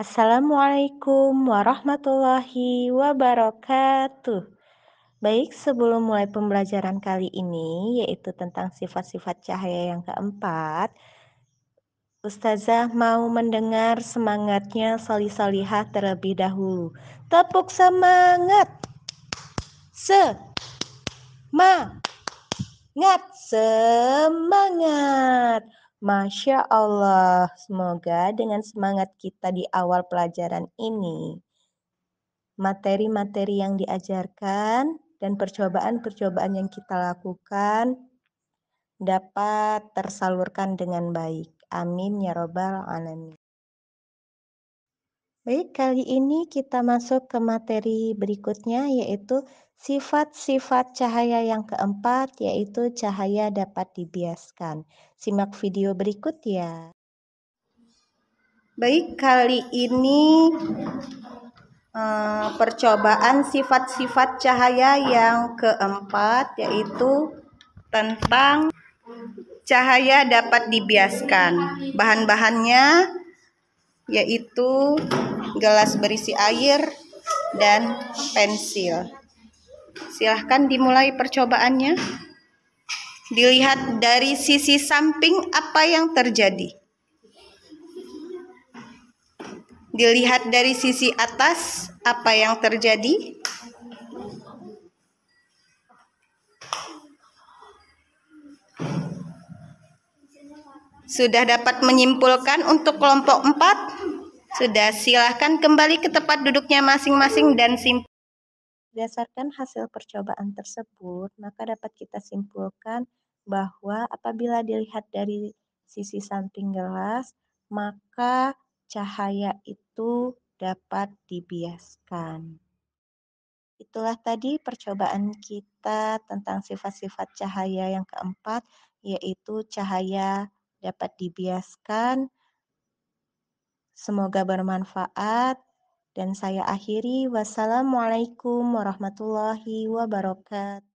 Assalamualaikum warahmatullahi wabarakatuh. Baik, sebelum mulai pembelajaran kali ini, yaitu tentang sifat-sifat cahaya yang keempat, Ustazah mau mendengar semangatnya salih solihah terlebih dahulu. Tepuk semangat. Se. Ma. Ngat. Semangat. Masya Allah, semoga dengan semangat kita di awal pelajaran ini, materi-materi yang diajarkan dan percobaan-percobaan yang kita lakukan dapat tersalurkan dengan baik. Amin ya Robbal 'Alamin. Baik, kali ini kita masuk ke materi berikutnya yaitu sifat-sifat cahaya yang keempat yaitu cahaya dapat dibiaskan. Simak video berikut ya. Baik, kali ini uh, percobaan sifat-sifat cahaya yang keempat yaitu tentang cahaya dapat dibiaskan. Bahan-bahannya yaitu gelas berisi air dan pensil. Silahkan dimulai percobaannya. Dilihat dari sisi samping apa yang terjadi. Dilihat dari sisi atas apa yang terjadi. Sudah dapat menyimpulkan untuk kelompok 4? Sudah, silahkan kembali ke tempat duduknya masing-masing dan simpul. Berdasarkan hasil percobaan tersebut, maka dapat kita simpulkan bahwa apabila dilihat dari sisi samping gelas, maka cahaya itu dapat dibiaskan. Itulah tadi percobaan kita tentang sifat-sifat cahaya yang keempat, yaitu cahaya dapat dibiaskan, Semoga bermanfaat dan saya akhiri wassalamualaikum warahmatullahi wabarakatuh.